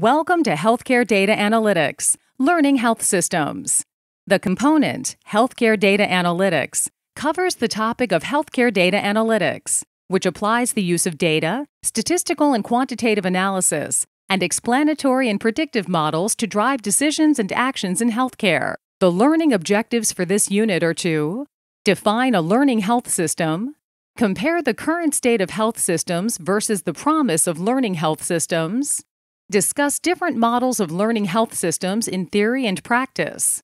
Welcome to Healthcare Data Analytics, Learning Health Systems. The component, Healthcare Data Analytics, covers the topic of healthcare data analytics, which applies the use of data, statistical and quantitative analysis, and explanatory and predictive models to drive decisions and actions in healthcare. The learning objectives for this unit are to define a learning health system, compare the current state of health systems versus the promise of learning health systems, Discuss different models of learning health systems in theory and practice.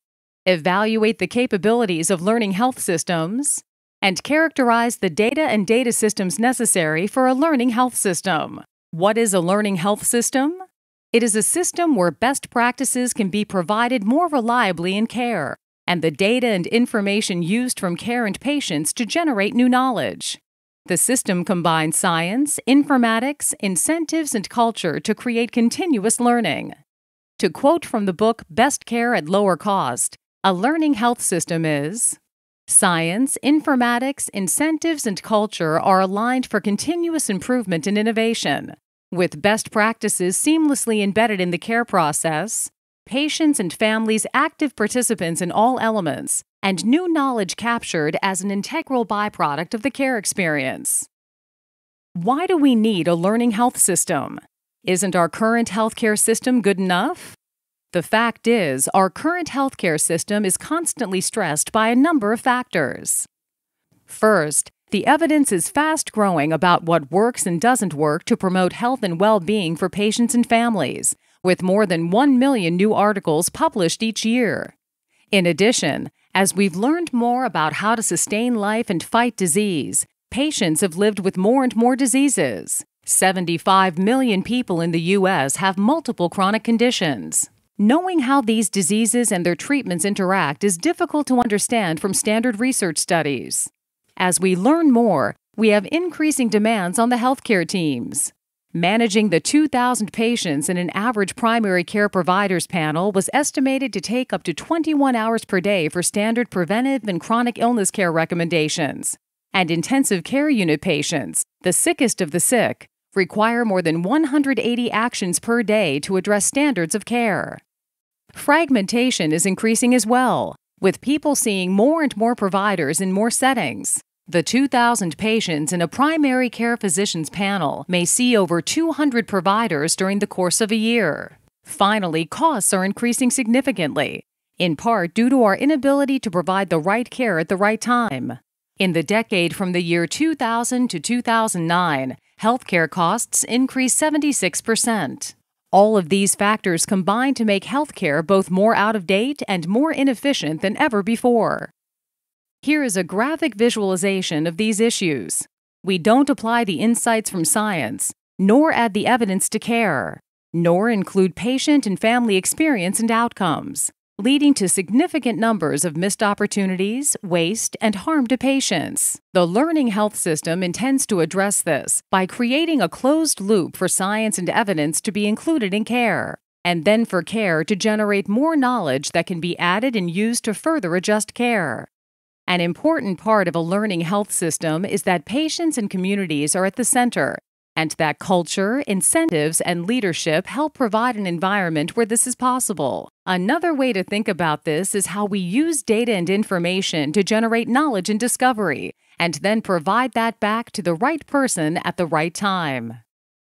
Evaluate the capabilities of learning health systems. And characterize the data and data systems necessary for a learning health system. What is a learning health system? It is a system where best practices can be provided more reliably in care, and the data and information used from care and patients to generate new knowledge. The system combines science, informatics, incentives, and culture to create continuous learning. To quote from the book Best Care at Lower Cost, a learning health system is Science, informatics, incentives, and culture are aligned for continuous improvement and innovation. With best practices seamlessly embedded in the care process, patients and families active participants in all elements, and new knowledge captured as an integral byproduct of the care experience. Why do we need a learning health system? Isn't our current healthcare system good enough? The fact is, our current healthcare system is constantly stressed by a number of factors. First, the evidence is fast growing about what works and doesn't work to promote health and well being for patients and families, with more than 1 million new articles published each year. In addition, as we've learned more about how to sustain life and fight disease, patients have lived with more and more diseases. 75 million people in the U.S. have multiple chronic conditions. Knowing how these diseases and their treatments interact is difficult to understand from standard research studies. As we learn more, we have increasing demands on the healthcare teams. Managing the 2,000 patients in an average primary care providers panel was estimated to take up to 21 hours per day for standard preventive and chronic illness care recommendations. And intensive care unit patients, the sickest of the sick, require more than 180 actions per day to address standards of care. Fragmentation is increasing as well, with people seeing more and more providers in more settings. The 2,000 patients in a primary care physician's panel may see over 200 providers during the course of a year. Finally, costs are increasing significantly, in part due to our inability to provide the right care at the right time. In the decade from the year 2000 to 2009, healthcare costs increased 76%. All of these factors combine to make healthcare both more out of date and more inefficient than ever before. Here is a graphic visualization of these issues. We don't apply the insights from science, nor add the evidence to care, nor include patient and family experience and outcomes, leading to significant numbers of missed opportunities, waste, and harm to patients. The Learning Health System intends to address this by creating a closed loop for science and evidence to be included in care, and then for care to generate more knowledge that can be added and used to further adjust care. An important part of a learning health system is that patients and communities are at the center, and that culture, incentives, and leadership help provide an environment where this is possible. Another way to think about this is how we use data and information to generate knowledge and discovery, and then provide that back to the right person at the right time.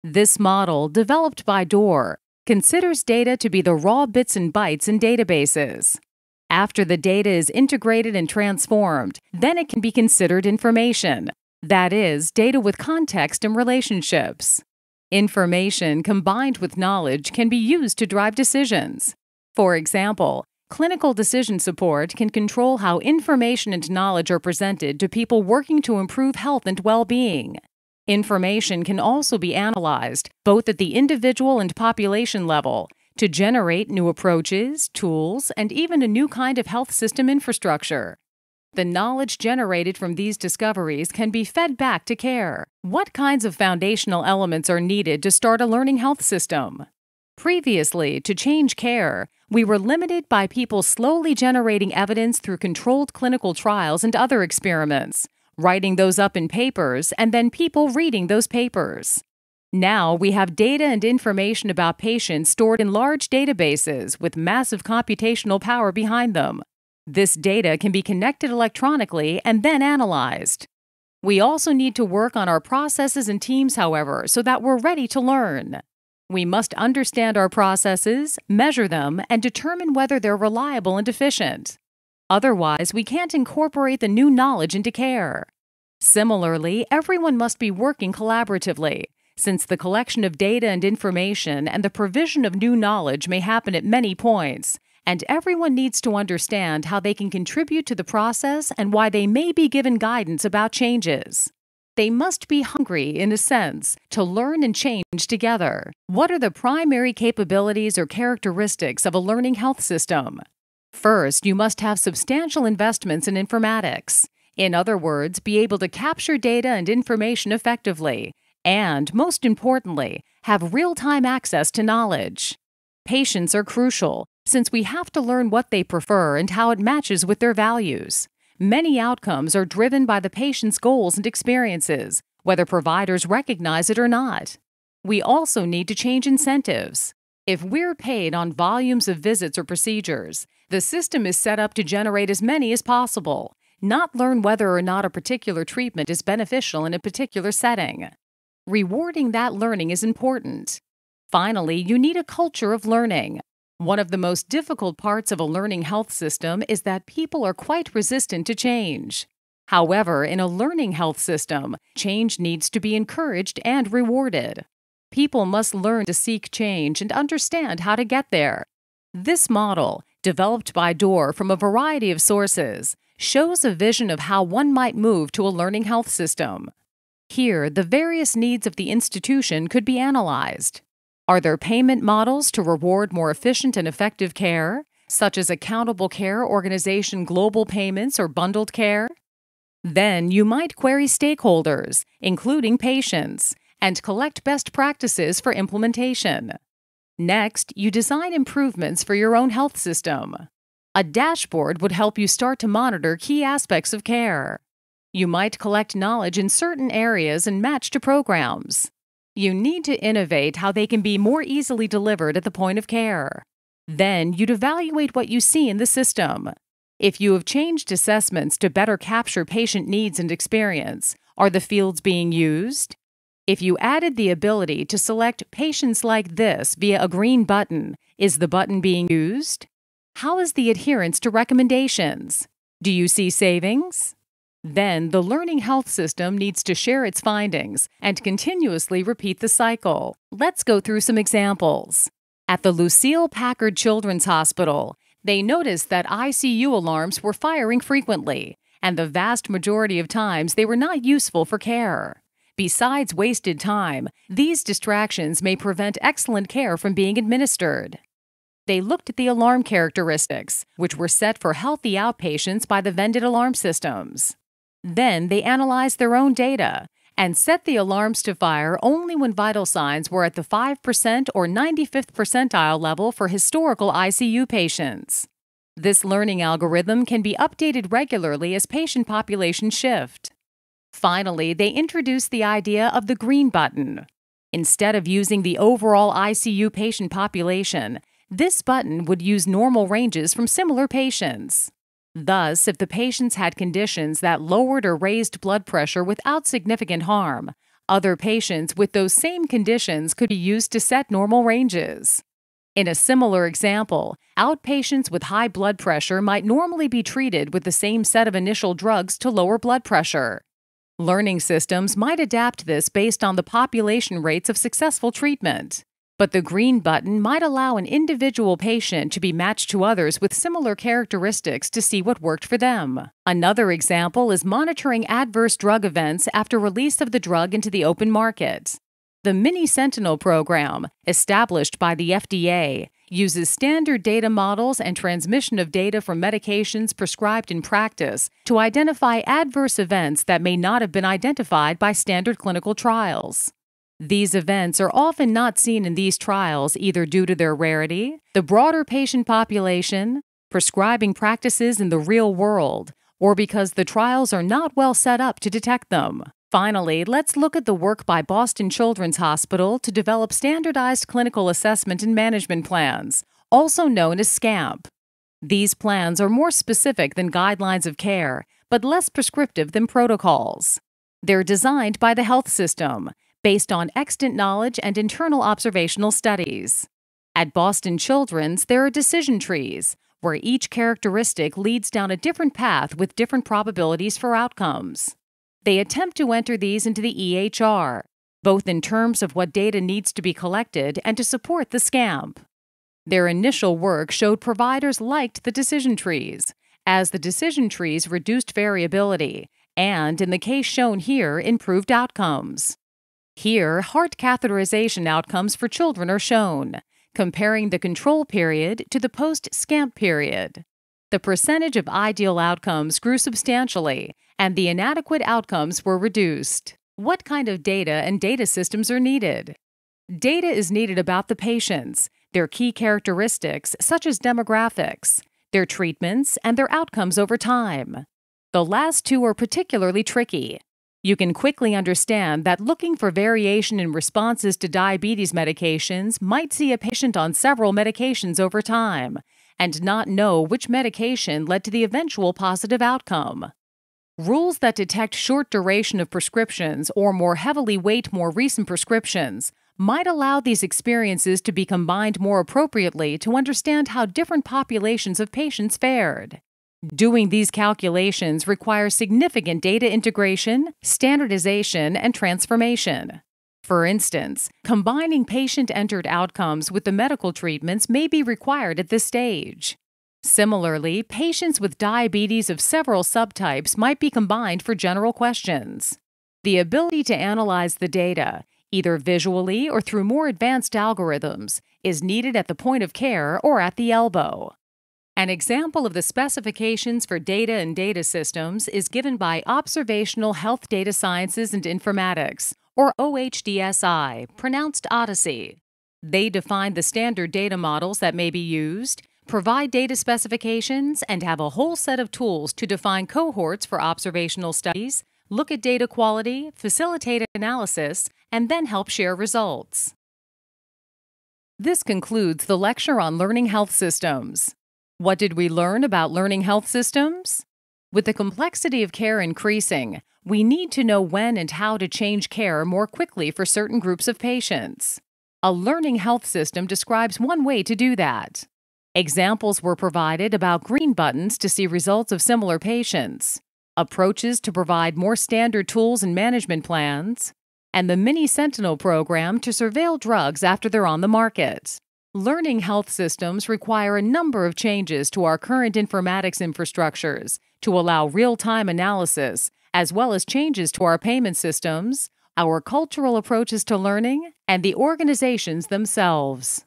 This model, developed by Dorr, considers data to be the raw bits and bytes in databases. After the data is integrated and transformed, then it can be considered information. That is, data with context and relationships. Information combined with knowledge can be used to drive decisions. For example, clinical decision support can control how information and knowledge are presented to people working to improve health and well being. Information can also be analyzed, both at the individual and population level, to generate new approaches, tools, and even a new kind of health system infrastructure. The knowledge generated from these discoveries can be fed back to care. What kinds of foundational elements are needed to start a learning health system? Previously, to change care, we were limited by people slowly generating evidence through controlled clinical trials and other experiments, writing those up in papers, and then people reading those papers. Now we have data and information about patients stored in large databases with massive computational power behind them. This data can be connected electronically and then analyzed. We also need to work on our processes and teams, however, so that we're ready to learn. We must understand our processes, measure them, and determine whether they're reliable and efficient. Otherwise, we can't incorporate the new knowledge into care. Similarly, everyone must be working collaboratively since the collection of data and information and the provision of new knowledge may happen at many points, and everyone needs to understand how they can contribute to the process and why they may be given guidance about changes. They must be hungry, in a sense, to learn and change together. What are the primary capabilities or characteristics of a learning health system? First, you must have substantial investments in informatics. In other words, be able to capture data and information effectively and, most importantly, have real time access to knowledge. Patients are crucial since we have to learn what they prefer and how it matches with their values. Many outcomes are driven by the patient's goals and experiences, whether providers recognize it or not. We also need to change incentives. If we're paid on volumes of visits or procedures, the system is set up to generate as many as possible, not learn whether or not a particular treatment is beneficial in a particular setting. Rewarding that learning is important. Finally, you need a culture of learning. One of the most difficult parts of a learning health system is that people are quite resistant to change. However, in a learning health system, change needs to be encouraged and rewarded. People must learn to seek change and understand how to get there. This model, developed by Dorr from a variety of sources, shows a vision of how one might move to a learning health system. Here, the various needs of the institution could be analyzed. Are there payment models to reward more efficient and effective care, such as accountable care organization global payments or bundled care? Then you might query stakeholders, including patients, and collect best practices for implementation. Next, you design improvements for your own health system. A dashboard would help you start to monitor key aspects of care. You might collect knowledge in certain areas and match to programs. You need to innovate how they can be more easily delivered at the point of care. Then you'd evaluate what you see in the system. If you have changed assessments to better capture patient needs and experience, are the fields being used? If you added the ability to select patients like this via a green button, is the button being used? How is the adherence to recommendations? Do you see savings? Then the learning health system needs to share its findings and continuously repeat the cycle. Let's go through some examples. At the Lucille Packard Children's Hospital, they noticed that ICU alarms were firing frequently, and the vast majority of times they were not useful for care. Besides wasted time, these distractions may prevent excellent care from being administered. They looked at the alarm characteristics, which were set for healthy outpatients by the vended alarm systems. Then they analyzed their own data and set the alarms to fire only when vital signs were at the 5% or 95th percentile level for historical ICU patients. This learning algorithm can be updated regularly as patient populations shift. Finally, they introduced the idea of the green button. Instead of using the overall ICU patient population, this button would use normal ranges from similar patients. Thus, if the patients had conditions that lowered or raised blood pressure without significant harm, other patients with those same conditions could be used to set normal ranges. In a similar example, outpatients with high blood pressure might normally be treated with the same set of initial drugs to lower blood pressure. Learning systems might adapt this based on the population rates of successful treatment. But the green button might allow an individual patient to be matched to others with similar characteristics to see what worked for them. Another example is monitoring adverse drug events after release of the drug into the open market. The Mini Sentinel program, established by the FDA, uses standard data models and transmission of data from medications prescribed in practice to identify adverse events that may not have been identified by standard clinical trials. These events are often not seen in these trials either due to their rarity, the broader patient population, prescribing practices in the real world, or because the trials are not well set up to detect them. Finally, let's look at the work by Boston Children's Hospital to develop standardized clinical assessment and management plans, also known as SCAMP. These plans are more specific than guidelines of care, but less prescriptive than protocols. They're designed by the health system based on extant knowledge and internal observational studies. At Boston Children's, there are decision trees, where each characteristic leads down a different path with different probabilities for outcomes. They attempt to enter these into the EHR, both in terms of what data needs to be collected and to support the SCAMP. Their initial work showed providers liked the decision trees, as the decision trees reduced variability and, in the case shown here, improved outcomes. Here, heart catheterization outcomes for children are shown, comparing the control period to the post SCAMP period. The percentage of ideal outcomes grew substantially, and the inadequate outcomes were reduced. What kind of data and data systems are needed? Data is needed about the patients, their key characteristics, such as demographics, their treatments, and their outcomes over time. The last two are particularly tricky you can quickly understand that looking for variation in responses to diabetes medications might see a patient on several medications over time and not know which medication led to the eventual positive outcome. Rules that detect short duration of prescriptions or more heavily weight more recent prescriptions might allow these experiences to be combined more appropriately to understand how different populations of patients fared. Doing these calculations requires significant data integration, standardization, and transformation. For instance, combining patient entered outcomes with the medical treatments may be required at this stage. Similarly, patients with diabetes of several subtypes might be combined for general questions. The ability to analyze the data, either visually or through more advanced algorithms, is needed at the point of care or at the elbow. An example of the specifications for data and data systems is given by Observational Health Data Sciences and Informatics, or OHDSI, pronounced Odyssey. They define the standard data models that may be used, provide data specifications, and have a whole set of tools to define cohorts for observational studies, look at data quality, facilitate analysis, and then help share results. This concludes the lecture on learning health systems. What did we learn about learning health systems? With the complexity of care increasing, we need to know when and how to change care more quickly for certain groups of patients. A learning health system describes one way to do that. Examples were provided about green buttons to see results of similar patients, approaches to provide more standard tools and management plans, and the Mini Sentinel program to surveil drugs after they're on the market. Learning health systems require a number of changes to our current informatics infrastructures to allow real time analysis, as well as changes to our payment systems, our cultural approaches to learning, and the organizations themselves.